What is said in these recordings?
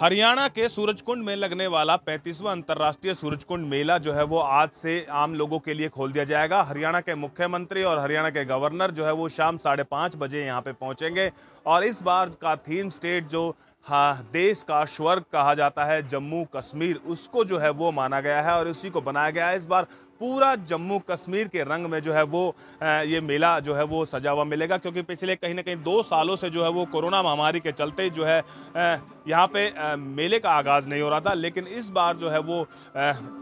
हरियाणा के सूरजकुंड में लगने वाला पैंतीसवां अंतर्राष्ट्रीय सूरजकुंड मेला जो है वो आज से आम लोगों के लिए खोल दिया जाएगा हरियाणा के मुख्यमंत्री और हरियाणा के गवर्नर जो है वो शाम साढ़े पाँच बजे यहाँ पे पहुँचेंगे और इस बार का थीम स्टेट जो हाँ देश का स्वर्ग कहा जाता है जम्मू कश्मीर उसको जो है वो माना गया है और उसी को बनाया गया है इस बार पूरा जम्मू कश्मीर के रंग में जो है वो ये मेला जो है वो सजा हुआ मिलेगा क्योंकि पिछले कहीं ना कहीं दो सालों से जो है वो कोरोना महामारी के चलते जो है यहाँ पे मेले का आगाज़ नहीं हो रहा था लेकिन इस बार जो है वो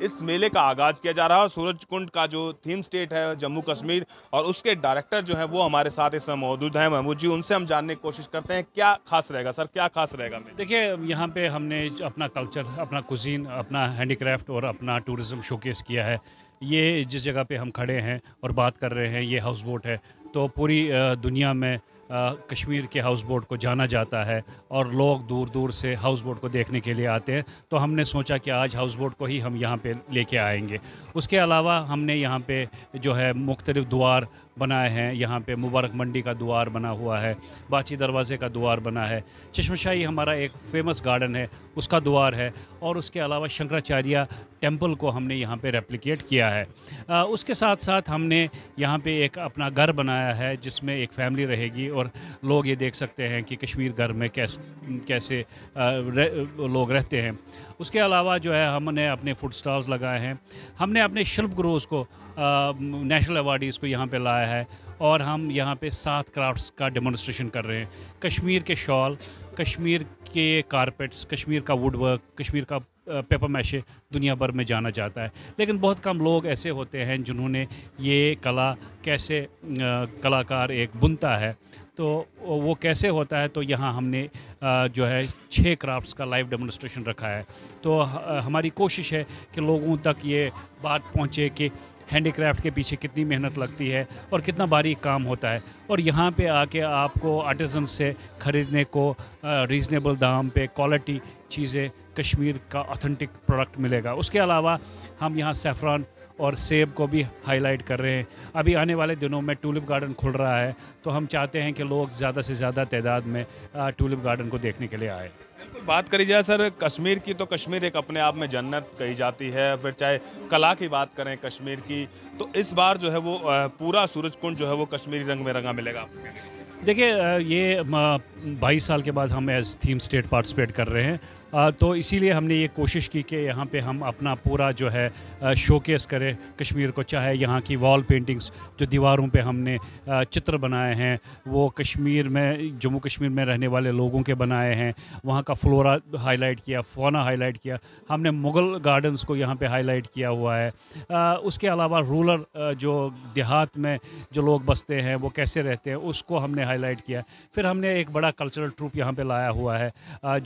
इस मेले का आगाज़ किया जा रहा है और सूरज कुंड का जो थीम स्टेट है जम्मू कश्मीर और उसके डायरेक्टर जो है वो हमारे साथ इस समय मौजूद हैं महमूद जी उनसे हम जानने की कोशिश करते हैं क्या खास रहेगा सर क्या खास रहेगा देखिए यहाँ पे हमने अपना कल्चर अपना कुजीन अपना हैंडीक्राफ्ट और अपना टूरिज़्म शोकेस किया है ये जिस जगह पे हम खड़े हैं और बात कर रहे हैं ये हाउस बोट है तो पूरी दुनिया में कश्मीर के हाउस बोट को जाना जाता है और लोग दूर दूर से हाउस बोट को देखने के लिए आते हैं तो हमने सोचा कि आज हाउस बोट को ही हम यहाँ पे लेके आएंगे उसके अलावा हमने यहाँ पे जो है मुख्तलिफ द्वार बनाए हैं यहाँ पे मुबारक मंडी का द्वार बना हुआ है बाची दरवाज़े का द्वार बना है चश्मशाही हमारा एक फेमस गार्डन है उसका द्वार है और उसके अलावा शंकराचार्य टेम्पल को हमने यहाँ पे रेप्लिकेट किया है आ, उसके साथ साथ हमने यहाँ पे एक अपना घर बनाया है जिसमें एक फैमिली रहेगी और लोग ये देख सकते हैं कि कश्मीर घर में कैस कैसे आ, रह, लोग रहते हैं उसके अलावा जो है हमने अपने फूड स्टॉल्स लगाए हैं हमने अपने शिल्प गुरूज़ को नेशनल अवार्ड इसको यहाँ पे लाया है और हम यहाँ पे सात क्राफ्ट्स का डेमोन्स्ट्रेशन कर रहे हैं कश्मीर के शॉल कश्मीर के कारपेट्स कश्मीर का वुड वर्क कश्मीर का पेपर मैशे दुनिया भर में जाना जाता है लेकिन बहुत कम लोग ऐसे होते हैं जिन्होंने ये कला कैसे कलाकार एक बुनता है तो वो कैसे होता है तो यहाँ हमने जो है छः क्राफ्ट्स का लाइव डेमोन्स्ट्रेशन रखा है तो हमारी कोशिश है कि लोगों तक ये बात पहुँचे कि हैंडीक्राफ्ट के पीछे कितनी मेहनत लगती है और कितना बारीक काम होता है और यहाँ पे आके आपको आर्टिजन से ख़रीदने को रीज़नेबल दाम पे क्वालिटी चीज़ें कश्मीर का ऑथेंटिक प्रोडक्ट मिलेगा उसके अलावा हम यहाँ सेफ्रॉन और सेब को भी हाईलाइट कर रहे हैं अभी आने वाले दिनों में टूलिप गार्डन खुल रहा है तो हम चाहते हैं कि लोग ज़्यादा से ज़्यादा तादाद में टूलिप गार्डन को देखने के लिए आए बिल्कुल बात करी जाए सर कश्मीर की तो कश्मीर एक अपने आप में जन्नत कही जाती है फिर चाहे कला की बात करें कश्मीर की तो इस बार जो है वो पूरा कुंड जो है वो कश्मीरी रंग में रंगा मिलेगा देखिए ये बाईस साल के बाद हम एज थीम स्टेट पार्टिसिपेट कर रहे हैं तो इसीलिए हमने ये कोशिश की कि यहाँ पे हम अपना पूरा जो है शोकेस करें कश्मीर को चाहे यहाँ की वॉल पेंटिंग्स जो दीवारों पे हमने चित्र बनाए हैं वो कश्मीर में जम्मू कश्मीर में रहने वाले लोगों के बनाए हैं वहाँ का फ्लोरा हाईलाइट किया फोना हाईलाइट किया हमने मुग़ल गार्डन्स को यहाँ पे हाईलाइट किया हुआ है उसके अलावा रूरल जो देहात में जो लोग बसते हैं वो कैसे रहते हैं उसको हमने हाईलाइट किया फिर हमने एक बड़ा कल्चरल ट्रूप यहाँ पर लाया हुआ है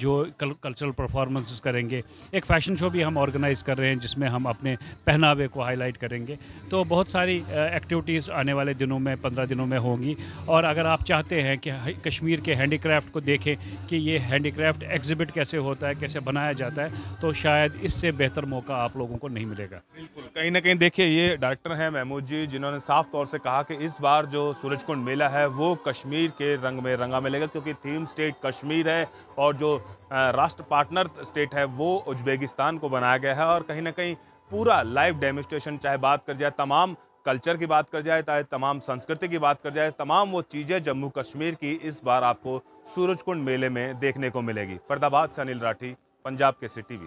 जो कल्चरल परफॉर्मेंसेस करेंगे एक फैशन शो भी हम ऑर्गेनाइज़ कर रहे हैं जिसमें हम अपने पहनावे को हाईलाइट करेंगे तो बहुत सारी एक्टिविटीज़ आने वाले दिनों में पंद्रह दिनों में होंगी और अगर आप चाहते हैं कि कश्मीर के हैंडीक्राफ्ट को देखें कि ये हैंडीक्राफ्ट एग्जिबिट कैसे होता है कैसे बनाया जाता है तो शायद इससे बेहतर मौका आप लोगों को नहीं मिलेगा बिल्कुल कहीं ना कहीं देखिए ये डायरेक्टर हैं महमूद जी जिन्होंने साफ तौर से कहा कि इस बार जो सूरजकुंड मेला है वो कश्मीर के रंग में रंगा मिलेगा क्योंकि थीम स्टेट कश्मीर है और जो राष्ट्र पार्टनर स्टेट है वो उज्बेकिस्तान को बनाया गया है और कहीं ना कहीं पूरा लाइव डेमोस्ट्रेशन चाहे बात कर जाए तमाम कल्चर की बात कर जाए चाहे तमाम संस्कृति की बात कर जाए तमाम वो चीज़ें जम्मू कश्मीर की इस बार आपको सूरजकुंड मेले में देखने को मिलेगी फरदाबाद से अनिल राठी पंजाब के सी भी